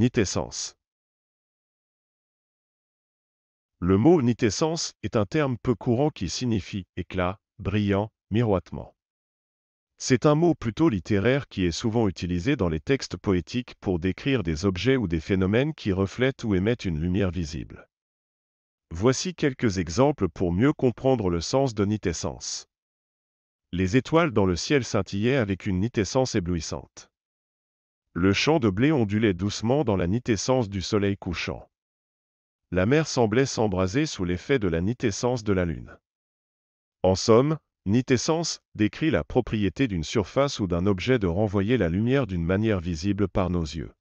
Nitescence. Le mot nitescence est un terme peu courant qui signifie éclat, brillant, miroitement. C'est un mot plutôt littéraire qui est souvent utilisé dans les textes poétiques pour décrire des objets ou des phénomènes qui reflètent ou émettent une lumière visible. Voici quelques exemples pour mieux comprendre le sens de nitescence. Les étoiles dans le ciel scintillaient avec une nitescence éblouissante. Le champ de blé ondulait doucement dans la nitescence du soleil couchant. La mer semblait s'embraser sous l'effet de la nitescence de la lune. En somme, nitescence décrit la propriété d'une surface ou d'un objet de renvoyer la lumière d'une manière visible par nos yeux.